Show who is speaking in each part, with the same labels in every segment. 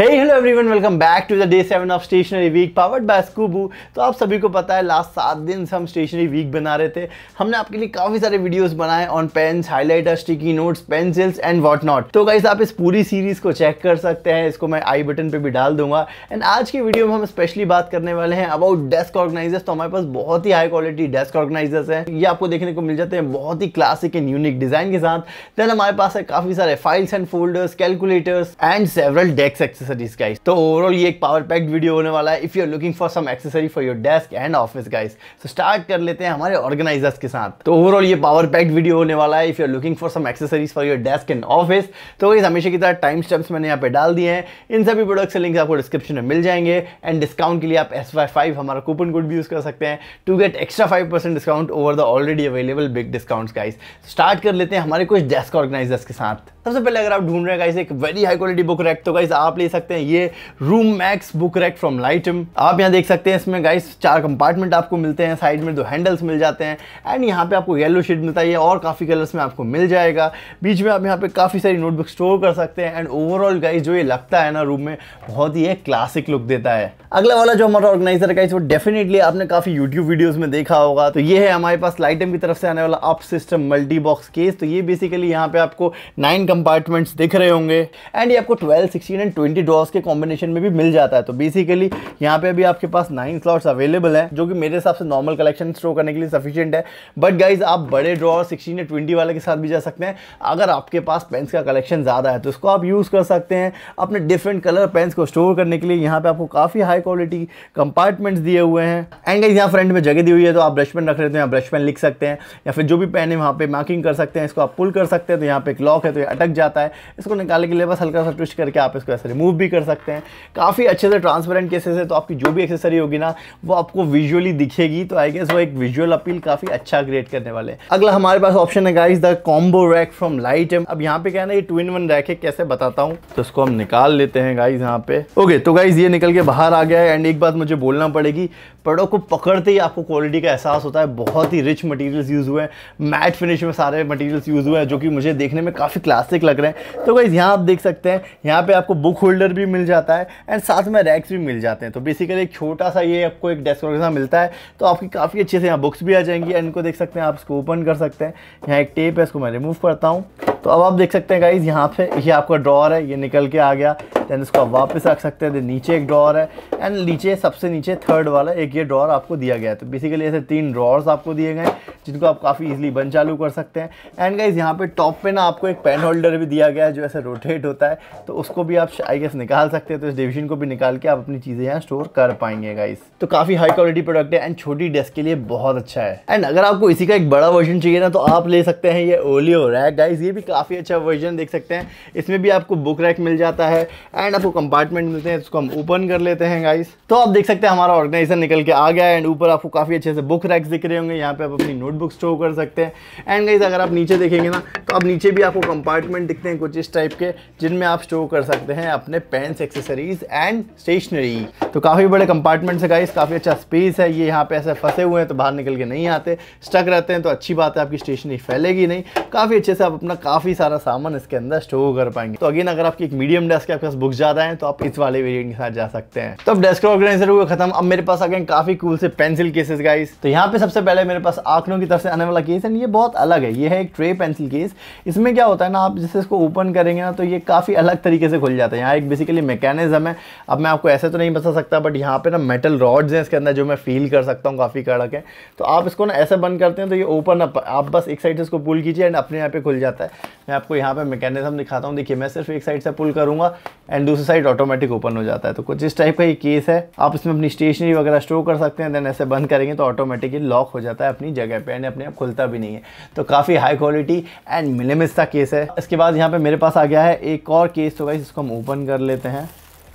Speaker 1: Hey hello everyone welcome back to the day seven of stationery week powered by स्कूबू तो आप सभी को पता है लास्ट सात दिन से हम स्टेशनरी वीक बना रहे थे हमने आपके लिए काफ़ी सारे वीडियोस बनाए on pens highlighter sticky notes pencils and what not तो गाइस आप इस पूरी सीरीज़ को चेक कर सकते हैं इसको मैं आई बटन पर भी डाल दूंगा एंड आज की वीडियो में हम स्पेशली बात करने वाले हैं अबाउट डेस्क ऑर्गेनाइजर्स तो हमारे पास बहुत ही हाई क्वालिटी डेस्क ऑर्गेनाइजर्स हैं ये आपको देखने को मिल जाते हैं बहुत ही क्लासिक एंड यूनिक डिज़ाइन के साथ देन हमारे पास है काफ़ी सारे files and folders calculators and several desk access accessories guys तो ओवरऑल ये एक पावर पैक्ड वीडियो होने वाला है if you are looking for some accessory for your desk and office guys So start कर लेते हैं हमारे ऑर्गेनाइजर्स के साथ तो ओवरऑल ये पावर पैक्ड वीडियो होने वाला है if you are looking for some accessories for your desk and office तो गाइस हमेशा की तरह टाइम स्टेप्स मैंने यहां पे डाल दिए हैं इन सभी प्रोडक्ट्स के लिंक आपको डिस्क्रिप्शन में मिल जाएंगे एंड डिस्काउंट के लिए आप SY5 हमारा कूपन कोड भी यूज़ कर सकते हैं to get extra 5% discount over the already available big discounts guys start कर लेते हैं हमारे कुछ डेस्क ऑर्गेनाइजर्स के साथ सबसे पहले अगर आप ढूंढ रहे हैं गाइस एक very high quality book rack तो गाइस आप ले सकते सकते हैं ये room max book rack from लाइटम आप यहाँ देख सकते हैं इसमें गाइस चार कंपार्टमेंट आपको मिलते हैं साइड में दो हैंडल्स मिल जाते हैं एंड यहाँ पे आपको येलो शेड मिलता है और काफ़ी कलर्स में आपको मिल जाएगा बीच में आप यहाँ पे काफ़ी सारी नोटबुक स्टोर कर सकते हैं एंड ओवरऑल गाइज जो ये लगता है ना रूम में बहुत ही एक क्लासिक लुक देता है अगला वाला जो हमारा ऑर्गेनाइजर गाइस वो डेफिनेटली आपने काफ़ी यूट्यूब वीडियोज़ में देखा होगा तो ये है हमारे पास लाइटम की तरफ से आने वाला up system multi box case तो ये बेसिकली यहाँ पे आपको नाइन कंपार्टमेंट्स दिख रहे होंगे एंड ये आपको ट्वेल्व सिक्सटीन एंड ट्वेंटी कि डॉस के कॉम्बिनेशन में भी मिल जाता है तो बेसिकली यहाँ पे अभी आपके पास नाइन स्लॉट्स अवेलेबल है जो कि मेरे हिसाब से नॉर्मल कलेक्शन स्टोर करने के लिए सफिशियंट है बट गाइज आप बड़े ड्रॉ सिक्सटीन या ट्वेंटी वाले के साथ भी जा सकते हैं अगर आपके पास पेन्स का कलेक्शन ज़्यादा है तो उसको आप यूज़ कर सकते हैं अपने डिफरेंट कलर पेंस को स्टोर करने के लिए यहाँ पे आपको काफ़ी हाई क्वालिटी कंपार्टमेंट्स दिए हुए हैं एंड गाइज यहाँ फ्रंट में जगह दी हुई है तो आप ब्रश पेन रख लेते हैं यहाँ ब्रश पेन लिख सकते हैं या फिर जो भी पेन है वहाँ पे मार्किंग कर सकते हैं इसको आप पुल कर सकते हैं तो यहाँ पे एक लॉक है तो ये अटक जाता है इसको निकालने के लिए बस हल्का सा ट्विस्ट करके आप इसको ऐसे रिमूव रिमूव भी कर सकते हैं काफ़ी अच्छे से ट्रांसपेरेंट केसेस है तो आपकी जो भी एक्सेसरी होगी ना वो आपको विजुअली दिखेगी तो आई गेस वो एक विजुअल अपील काफ़ी अच्छा क्रिएट करने वाले हैं अगला हमारे पास ऑप्शन है guys the combo rack from लाइट एम अब यहाँ पे क्या ना ये ट्विन वन रैक है कैसे बताता हूँ तो उसको हम निकाल लेते हैं गाइज यहाँ पे ओके तो गाइज ये निकल के बाहर आ गया है एंड एक बात मुझे बोलना पड़ेगी प्रोडक्ट को पकड़ते ही आपको क्वालिटी का एहसास होता है बहुत ही रिच मटेरियल्स यूज़ हुए हैं मैट फिनिश में सारे मटेरियल्स यूज़ हुए हैं जो कि मुझे देखने में काफ़ी क्लासिक लग रहे हैं तो गाइज़ यहाँ आप देख सकते हैं यहाँ पे आपको बुक होल्डर भी मिल जाता है एंड साथ में रैक्स भी मिल जाते हैं तो बेसिकली एक छोटा सा ये आपको एक डेस्क वगैरह मिलता है तो आपकी काफ़ी अच्छे से यहाँ बुक्स भी आ जाएंगी एंड इनको देख सकते हैं आप इसको ओपन कर सकते हैं यहाँ एक टेप है इसको मैं रिमूव करता हूँ तो अब आप देख सकते हैं गाइज यहाँ पे ये आपका ड्रॉर है ये निकल के आ गया दैन इसको आप वापस रख सकते हैं नीचे एक ड्रॉर है एंड नीचे सबसे नीचे थर्ड वाला एक एक ये ड्रॉर आपको दिया गया है तो बेसिकली ऐसे तीन ड्रॉर्स आपको दिए गए जिनको आप काफ़ी ईजिली बन चालू कर सकते हैं एंड गाइज यहाँ पे टॉप पे ना आपको एक पेन होल्डर भी दिया गया है जो ऐसे रोटेट होता है तो उसको भी आप आई गेस निकाल सकते हैं तो इस डिविजन को भी निकाल के आप अपनी चीज़ें यहाँ स्टोर कर पाएंगे गाइज तो काफ़ी हाई क्वालिटी प्रोडक्ट है एंड छोटी डेस्क के लिए बहुत अच्छा है एंड अगर आपको इसी का एक बड़ा वर्जन चाहिए ना तो आप ले सकते हैं ये ओलियो रैक गाइज ये भी काफ़ी अच्छा वर्जन देख सकते हैं इसमें भी आपको बुक रैक मिल जाता है एंड आपको कंपार्टमेंट मिलते हैं इसको तो हम ओपन कर लेते हैं गाइज तो आप देख सकते हैं हमारा ऑर्गेनाइजर निकल के आ गया है एंड ऊपर आपको काफ़ी अच्छे से बुक रैक्स दिख रहे होंगे यहाँ पे आप अपनी नोट नोटबुक स्टोर कर सकते हैं एंड गाइज अगर आप नीचे देखेंगे ना तो अब नीचे भी आपको कंपार्टमेंट दिखते हैं कुछ इस टाइप के जिनमें आप स्टोर कर सकते हैं अपने पेन्स एक्सेसरीज एंड स्टेशनरी तो काफ़ी बड़े कंपार्टमेंट्स है गाइज काफ़ी अच्छा स्पेस है ये यहाँ पे ऐसे फंसे हुए हैं तो बाहर निकल के नहीं आते स्टक रहते हैं तो अच्छी बात है आपकी स्टेशनरी फैलेगी नहीं काफ़ी अच्छे से आप अपना काफ़ी सारा सामान इसके अंदर स्टोर कर पाएंगे तो अगेन अगर आपकी एक मीडियम डेस्क आपके पास बुक ज़्यादा है तो आप इस वाले वेरियंट के साथ जा सकते हैं तो अब डेस्क ऑर्गेनाइजर हुए खत्म अब मेरे पास आ गए काफ़ी कूल से पेंसिल केसेस गाइज तो यहाँ पे सबसे पहले मेरे पास आखनों की तरफ से आने वाला केस एंड ये बहुत अलग है ये है एक ट्रे पेंसिल केस इसमें क्या होता है ना आप जैसे इसको ओपन करेंगे ना तो ये काफ़ी अलग तरीके से खुल जाता है यहाँ एक बेसिकली मैकेनिज्म है अब मैं आपको ऐसे तो नहीं बता सकता बट यहाँ पर ना मेटल रॉड्स हैं इसके अंदर जो मैं फील कर सकता हूँ काफ़ी कड़क है तो आप इसको ना ऐसे बंद करते हैं तो ये ओपन अप आप बस एक साइड से इसको पुल कीजिए एंड अपने यहाँ पर खुल जाता है मैं आपको यहाँ पर मैकेनिज्म दिखाता हूँ देखिए मैं सिर्फ एक साइड से पुल करूँगा एंड दूसरी साइड ऑटोमेटिक ओपन हो जाता है तो कुछ इस टाइप का ये केस है आप इसमें अपनी स्टेशनरी वगैरह स्टोर कर सकते हैं देन ऐसे बंद करेंगे तो ऑटोमेटिकली लॉक हो जाता है अपनी जगह पे पेन है अपने आप खुलता भी नहीं है तो काफ़ी हाई क्वालिटी एंड मिलेमिस का केस है इसके बाद यहाँ पर मेरे पास आ गया है एक और केस तो गाइस इसको हम ओपन कर लेते हैं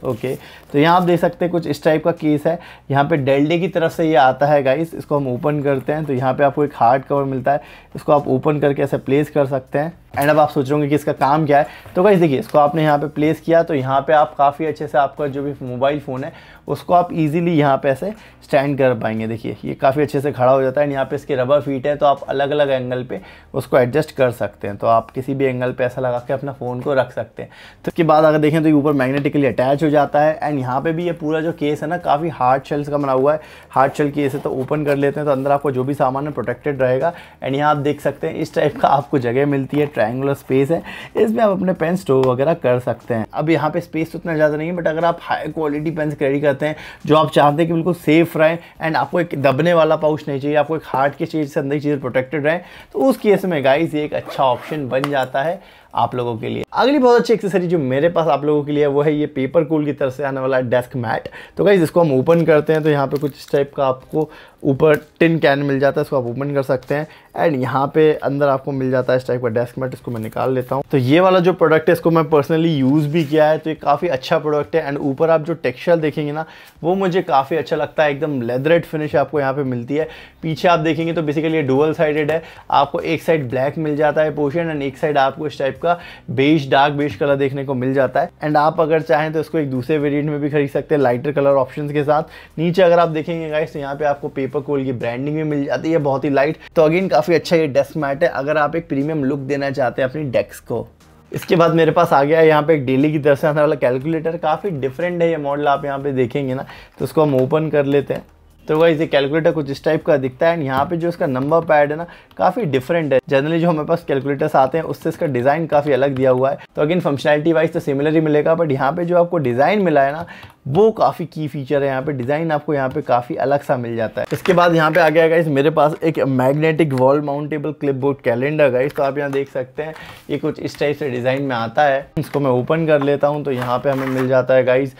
Speaker 1: ओके तो यहाँ आप देख सकते हैं कुछ इस टाइप का केस है यहाँ पे डेल्डे की तरफ से ये आता है गाइस इसको हम ओपन करते हैं तो यहाँ पे आपको एक हार्ड कवर मिलता है इसको आप ओपन करके ऐसे प्लेस कर सकते हैं एंड अब आप सोच रहे होंगे कि इसका काम क्या है तो गाइस देखिए इसको आपने यहाँ पे प्लेस किया तो यहाँ पे आप काफ़ी अच्छे से आपका जो भी मोबाइल फ़ोन है उसको आप इजीली यहाँ पे ऐसे स्टैंड कर पाएंगे देखिए ये काफ़ी अच्छे से खड़ा हो जाता है एंड यहाँ पे इसके रबर फीट है तो आप अलग अलग एंगल पे उसको एडजस्ट कर सकते हैं तो आप किसी भी एंगल पर ऐसा लगा के अपना फ़ोन को रख सकते हैं तो उसके बाद अगर देखें तो ये ऊपर मैग्नेटिकली अटैच हो जाता है एंड यहाँ पे भी ये पूरा जो केस है ना काफ़ी हार्ड शेल्स का बना हुआ है हार्ड शेल केस है तो ओपन कर लेते हैं तो अंदर आपको जो भी सामान है प्रोटेक्टेड रहेगा एंड यहाँ आप देख सकते हैं इस टाइप का आपको जगह मिलती है ट्राइंगुलर स्पेस है इसमें आप अपने पेन स्टोर वगैरह कर सकते हैं अब यहाँ पर स्पेस तो इतना ज़्यादा नहीं है बट अगर आप हाई क्वालिटी पेन्स कैरी करते हैं जो आप चाहते हैं कि बिल्कुल सेफ रहें एंड आपको एक दबने वाला पाउच नहीं चाहिए आपको एक हार्ड की चीज़ से अंदर चीज़ प्रोटेक्टेड रहें तो उस केस में गाइज ये एक अच्छा ऑप्शन बन जाता है आप लोगों के लिए अगली बहुत अच्छी एक्सेसरी जो मेरे पास आप लोगों के लिए है वो है ये पेपर को स्कूल की तरफ से आने वाला है डेस्क मैट तो गाइज़ इसको हम ओपन करते हैं तो यहाँ पे कुछ इस टाइप का आपको ऊपर टिन कैन मिल जाता है इसको आप ओपन कर सकते हैं एंड यहाँ पे अंदर आपको मिल जाता है इस टाइप का डेस्क मैट इसको मैं निकाल लेता हूँ तो ये वाला जो प्रोडक्ट है इसको मैं पर्सनली यूज़ भी किया है तो ये काफ़ी अच्छा प्रोडक्ट है एंड ऊपर आप जो टेक्सचर देखेंगे ना वो मुझे काफ़ी अच्छा लगता है एकदम लेदरेट फिनिश आपको यहाँ पर मिलती है पीछे आप देखेंगे तो बेसिकली ये डुअल साइडेड है आपको एक साइड ब्लैक मिल जाता है पोर्शन एंड एक साइड आपको इस टाइप का बेस डार्क बेस कलर देखने को मिल जाता है एंड आप अगर चाहें तो इसको एक दूसरे वेरिएंट में भी खरीद सकते हैं लाइटर कलर ऑप्शंस के साथ नीचे अगर आप देखेंगे गाइस तो यहाँ पे आपको पेपर कोल की ब्रांडिंग भी मिल जाती है बहुत ही लाइट तो अगेन काफ़ी अच्छा ये डेस्क मैट है अगर आप एक प्रीमियम लुक देना चाहते हैं अपनी डेस्क को इसके बाद मेरे पास आ गया है यहाँ पे एक डेली की तरफ से आने वाला कैलकुलेटर काफ़ी डिफरेंट है ये मॉडल आप यहाँ पे देखेंगे ना तो उसको हम ओपन कर लेते हैं तो वाइज ये कैलकुलेटर कुछ इस टाइप का दिखता है एंड यहाँ पे जो इसका नंबर पैड है ना काफ़ी डिफरेंट है जनरली जो हमारे पास कैलकुलेटर्स आते हैं उससे इसका डिज़ाइन काफ़ी अलग दिया हुआ है तो अगेन फंक्शनलिटी वाइज तो सिमिलर ही मिलेगा बट यहाँ पे जो आपको डिज़ाइन मिला है ना वो काफ़ी की फीचर है यहाँ पे डिज़ाइन आपको यहाँ पे काफ़ी अलग सा मिल जाता है इसके बाद यहाँ पे आ गया गाइस मेरे पास एक magnetic wall mountable clipboard calendar guys तो आप यहाँ देख सकते हैं ये कुछ इस टाइप से डिज़ाइन में आता है इसको मैं ओपन कर लेता हूँ तो यहाँ पे हमें मिल जाता है गाइज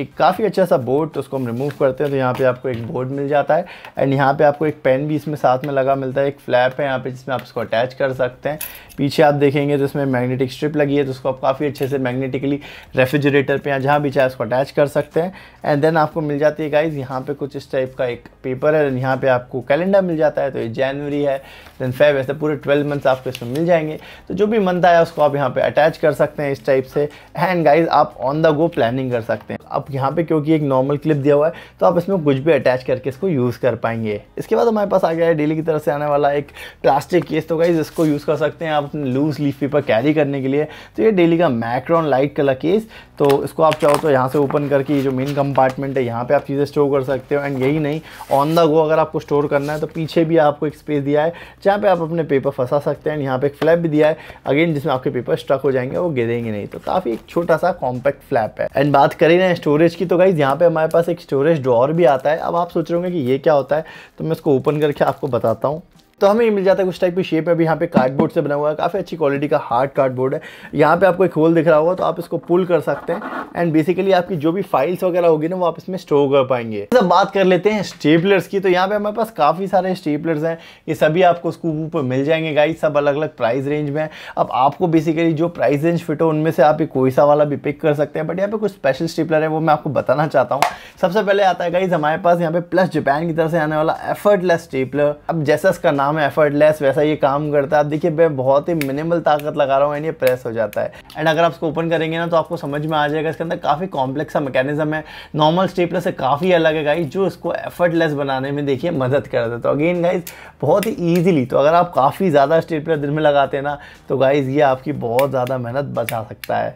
Speaker 1: एक काफ़ी अच्छा सा बोर्ड तो उसको हम रिमूव करते हैं तो यहाँ पर आपको एक बोर्ड मिल जाता है एंड यहाँ पर आपको एक पेन भी इसमें साथ में लगा मिलता है एक फ्लैप है यहाँ पर जिसमें आप इसको अटैच कर सकते हैं पीछे आप देखेंगे तो इसमें मैग्नेटिक स्ट्रिप लगी है तो उसको आप काफ़ी अच्छे से मैग्नेटिकली रेफ्रिजरेटर पर या जहाँ भी चाहे उसको अटैच अटैच कर सकते हैं एंड देन आपको मिल जाती है गाइज यहाँ पे कुछ इस टाइप का एक पेपर है यहाँ पे आपको कैलेंडर मिल जाता है तो ये जनवरी है देन फेब ऐसे पूरे ट्वेल्व मंथ्स आपको इसमें मिल जाएंगे तो जो भी मंथ आया उसको आप यहाँ पे अटैच कर सकते हैं इस टाइप से एंड गाइज आप ऑन द गो प्लानिंग कर सकते हैं आप यहाँ पे क्योंकि एक नॉर्मल क्लिप दिया हुआ है तो आप इसमें कुछ भी अटैच करके इसको यूज़ कर पाएंगे इसके बाद हमारे पास आ गया है डेली की तरफ से आने वाला एक प्लास्टिक केस तो गाइज इसको यूज़ कर सकते हैं आप अपने लूज लीफ पेपर कैरी करने के लिए तो ये डेली का मैक्रॉन लाइट कलर केस तो इसको आप चाहो तो यहाँ से ऊपर ओपन करके ये जो मेन कंपार्टमेंट है यहाँ पे आप चीज़ें स्टोर कर सकते हो एंड यही नहीं ऑन द गो अगर आपको स्टोर करना है तो पीछे भी आपको एक स्पेस दिया है जहाँ पे आप अपने पेपर फंसा सकते हैं यहाँ पे एक फ्लैप भी दिया है अगेन जिसमें आपके पेपर स्ट्रक हो जाएंगे वो गिरेंगे नहीं तो काफ़ी एक छोटा सा कॉम्पैक्ट फ्लैप है एंड बात करें ना स्टोरेज की तो गाइज यहाँ पर हमारे पास एक स्टोरेज ड्रॉर भी आता है अब आप सोच रहे होंगे कि ये क्या होता है तो मैं इसको ओपन करके आपको बताता हूँ तो हमें मिल जाता है कुछ टाइप की शेप है अभी यहाँ पे कार्डबोर्ड से बना हुआ है काफ़ी अच्छी क्वालिटी का हार्ड कार्डबोर्ड है यहाँ पे आपको एक होल दिख रहा होगा तो आप इसको पुल कर सकते हैं एंड बेसिकली आपकी जो भी फाइल्स वगैरह होगी ना वो आप इसमें स्टोर कर पाएंगे सब बात कर लेते हैं स्टेपलर्स की तो यहाँ पे हमारे पास काफ़ी सारे स्टेपलर्स हैं ये सभी आपको स्कूप ऊपर मिल जाएंगे गाइज सब अलग अलग प्राइस रेंज में अब आपको बेसिकली जो प्राइस रेंज फिट हो उनमें से आप कोई सा वाला भी पिक कर सकते हैं बट यहाँ पे कुछ स्पेशल स्टेपलर है वो मैं आपको बताना चाहता हूँ सबसे पहले आता है गाइज हमारे पास यहाँ पे प्लस जापान की तरफ से आने वाला एफर्टलेस स्टेपलर अब जैसा इसका नाम काम है एफर्टलेस वैसा ये काम करता है आप देखिए मैं बहुत ही मिनिमल ताकत लगा रहा हूँ एंड ये प्रेस हो जाता है एंड अगर आप इसको ओपन करेंगे ना तो आपको समझ में आ जाएगा इसके अंदर काफ़ी कॉम्प्लेक्स सा मैकेनिज्म है नॉर्मल स्टेपलर से काफ़ी अलग है गाइज जो इसको एफर्टलेस बनाने में देखिए मदद कर देता है अगेन तो गाइज बहुत ही ईजिली तो अगर आप काफ़ी ज़्यादा स्टेपलर दिन में लगाते हैं ना तो गाइज़ ये आपकी बहुत ज़्यादा मेहनत बचा सकता है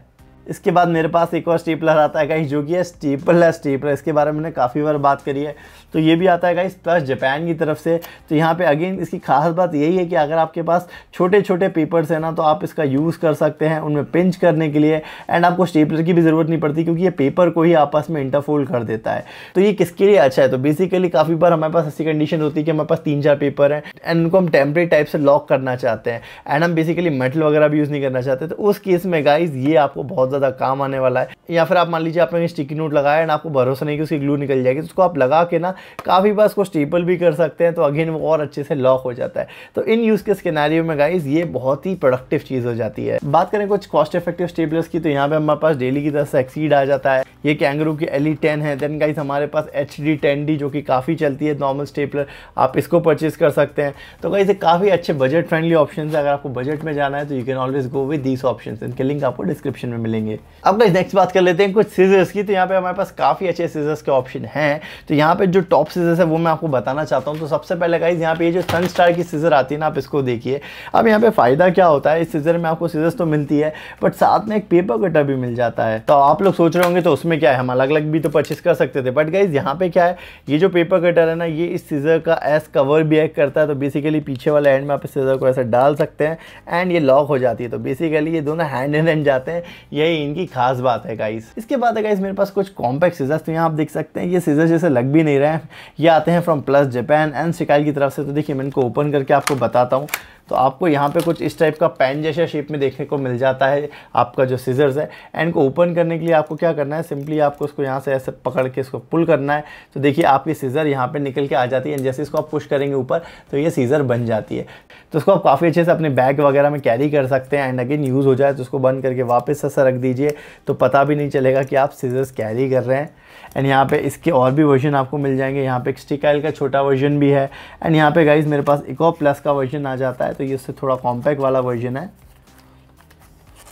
Speaker 1: इसके बाद मेरे पास एक और स्टीपलर आता है गाइस जो कि है स्टीपलर स्टीपलर इसके बारे में मैंने काफ़ी बार बात करी है तो ये भी आता है गाइस प्लस जापान की तरफ से तो यहाँ पे अगेन इसकी खास बात यही है कि अगर आपके पास छोटे छोटे पेपर्स हैं ना तो आप इसका यूज़ कर सकते हैं उनमें पिंच करने के लिए एंड आपको स्टीपलर की भी ज़रूरत नहीं पड़ती क्योंकि ये पेपर को ही आपस में इंटरफोल्ड कर देता है तो ये किसके लिए अच्छा है तो बेसिकली काफ़ी बार हमारे पास ऐसी कंडीशन होती है कि हमारे पास तीन चार पेपर हैं एंड उनको हम टेम्परे टाइप से लॉक करना चाहते हैं एंड हम बेसिकली मेटल वगैरह भी यूज़ नहीं करना चाहते तो उस केस में गाइज ये आपको बहुत बहुत ज़्यादा काम आने वाला है या फिर आप मान लीजिए आपने स्टिकी नोट लगाया एंड आपको भरोसा नहीं कि उसकी ग्लू निकल जाएगी तो उसको आप लगा के ना काफ़ी बार उसको स्टेपल भी कर सकते हैं तो अगेन वो और अच्छे से लॉक हो जाता है तो इन यूज़ के स्कैनारियों में गाइज ये बहुत ही प्रोडक्टिव चीज़ हो जाती है बात करें कुछ कॉस्ट इफेक्टिव स्टेपलर्स की तो यहाँ पर हमारे पास डेली की तरह से एक्सीड आ जाता है ये कैंगरू की एल टेन है देन गाइज हमारे पास एच डी जो कि काफ़ी चलती है नॉर्मल स्टेपलर आप इसको परचेज कर सकते हैं तो गाइज ये काफ़ी अच्छे बजट फ्रेंडली ऑप्शन है अगर आपको बजट में जाना है तो you can always go with these option इनके लिंक आपको डिस्क्रिप्शन में मिलेंगे मिलेंगे अब गाइज नेक्स्ट बात कर लेते हैं कुछ सीजर्स की तो यहाँ पे हमारे पास काफ़ी अच्छे सीजर्स के ऑप्शन हैं तो यहाँ पे जो टॉप सीजर्स है वो मैं आपको बताना चाहता हूँ तो सबसे पहले गाइज यहाँ पे ये जो सन स्टार की सीजर आती है ना आप इसको देखिए अब यहाँ पे फ़ायदा क्या होता है इस सीजर में आपको सीजर्स तो मिलती है बट साथ में एक पेपर कटर भी मिल जाता है तो आप लोग सोच रहे होंगे तो उसमें क्या है हम अलग अलग भी तो परचेस कर सकते थे बट गाइज यहाँ पे क्या है ये जो पेपर कटर है ना ये इस सीजर का एस कवर भी एक करता है तो बेसिकली पीछे वाले एंड में आप इस सीजर को ऐसे डाल सकते हैं एंड ये लॉक हो जाती है तो बेसिकली ये दोनों हैंड इन हैंड जाते हैं यही यही इनकी खास बात है गाइस इसके बाद है गाइस मेरे पास कुछ कॉम्पैक्ट सीजर्स तो यहाँ आप देख सकते हैं ये सीजर जैसे लग भी नहीं रहे हैं ये आते हैं फ्रॉम प्लस जापान एंड शिकाइल की तरफ से तो देखिए मैं इनको ओपन करके आपको बताता हूँ तो आपको यहाँ पे कुछ इस टाइप का पैन जैसा शेप में देखने को मिल जाता है आपका जो सीजर्स है एंड को ओपन करने के लिए आपको क्या करना है सिंपली आपको उसको यहाँ से ऐसे पकड़ के इसको पुल करना है तो देखिए आपकी सीज़र यहाँ पर निकल के आ जाती है एंड जैसे इसको आप पुश करेंगे ऊपर तो ये सीज़र बन जाती है तो उसको आप काफ़ी अच्छे से अपने बैग वगैरह में कैरी कर सकते हैं एंड अगेन यूज़ हो जाए तो उसको बंद करके वापस ऐसा रख दीजिए तो पता भी नहीं चलेगा कि आप सीजर्स कैरी कर रहे हैं एंड यहाँ पे इसके और भी वर्जन आपको मिल जाएंगे यहाँ पे स्टिकाइल का छोटा वर्जन भी है एंड यहाँ पे गाइज मेरे पास इको प्लस का वर्जन आ जाता है तो ये इससे थोड़ा कॉम्पैक्ट वाला वर्जन है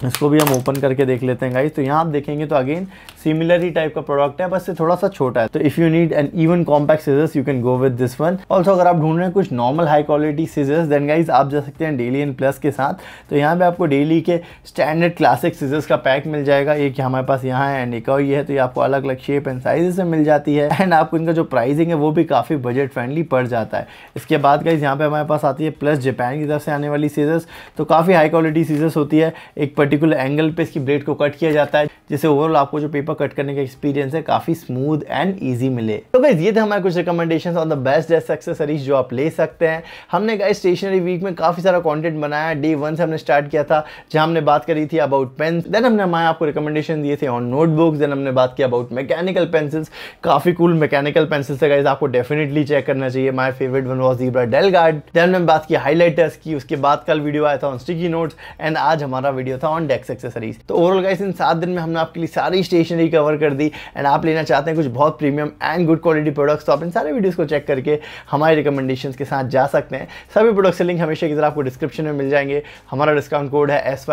Speaker 1: इसको भी हम ओपन करके देख लेते हैं गाइज़ तो यहाँ आप देखेंगे तो अगेन सिमिलर ही टाइप का प्रोडक्ट है बस ये थोड़ा सा छोटा है तो if you need an even compact scissors you can go with this one also अगर आप ढूंढ रहे हैं कुछ normal high quality scissors then guys आप जा सकते हैं डेली एन प्लस के साथ तो यहाँ पे आपको डेली के स्टैंडर्ड क्लासिक सीजर्स का पैक मिल जाएगा एक हमारे पास यहाँ है एंड एक और ये है तो ये आपको अलग अलग शेप एंड साइज से मिल जाती है एंड आपको इनका जो प्राइसिंग है वो भी काफ़ी बजट फ्रेंडली पड़ जाता है इसके बाद गाइज यहाँ पे हमारे पास आती है प्लस जापान की तरफ से आने वाली सीजर्स तो काफ़ी हाई क्वालिटी सीजर्स होती है एक पर्टिकुलर एंगल पे इसकी ब्लेड को कट किया जाता है जिससे ओवरऑल आपको जो पेपर कट करने का एक्सपीरियंस है काफ़ी स्मूथ एंड इजी मिले तो गाइज ये थे हमारे कुछ recommendation on the best desk accessories जो आप ले सकते हैं हमने गाइज स्टेशनरी वीक में काफ़ी सारा कॉन्टेंट बनाया डे वन से हमने स्टार्ट किया था जहां हमने बात करी थी अबाउट पेन देन हमने हमारे आपको रिकमेंडेशन दिए थे ऑन नोटबुक्स देन हमने बात की अबाउट मैकेनिकल पेंसिल्स काफ़ी कूल मैकेनिकल पेंसिल्स है गाइज आपको डेफिनेटली चेक करना चाहिए my favourite one was Zebra DelGuard then हमने बात की हाईलाइटर्स की उसके बाद कल वीडियो आया था ऑन स्टिकी नोट्स एंड आज हमारा वीडियो था नॉन डेक्स एक्सेसरीज तो ओवरऑल गाइस इन सात दिन में हमने आपके लिए सारी स्टेशनरी कवर कर दी एंड आप लेना चाहते हैं कुछ बहुत premium and good quality products तो आप इन सारे वीडियोस को चेक करके हमारे रिकमेंडेशन के साथ जा सकते हैं सभी प्रोडक्ट्स लिंक हमेशा की तरह आपको डिस्क्रिप्शन में मिल जाएंगे हमारा डिस्काउंट कोड है एस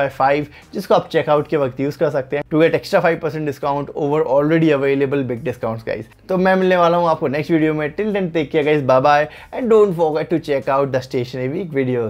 Speaker 1: जिसको आप चेकआउट के वक्त यूज़ कर सकते हैं to get extra five discount over already available big discount guys तो मैं मिलने वाला हूँ आपको नेक्स्ट वीडियो में टिल डेन टेक किया guys bye and don't forget to check out the stationery week video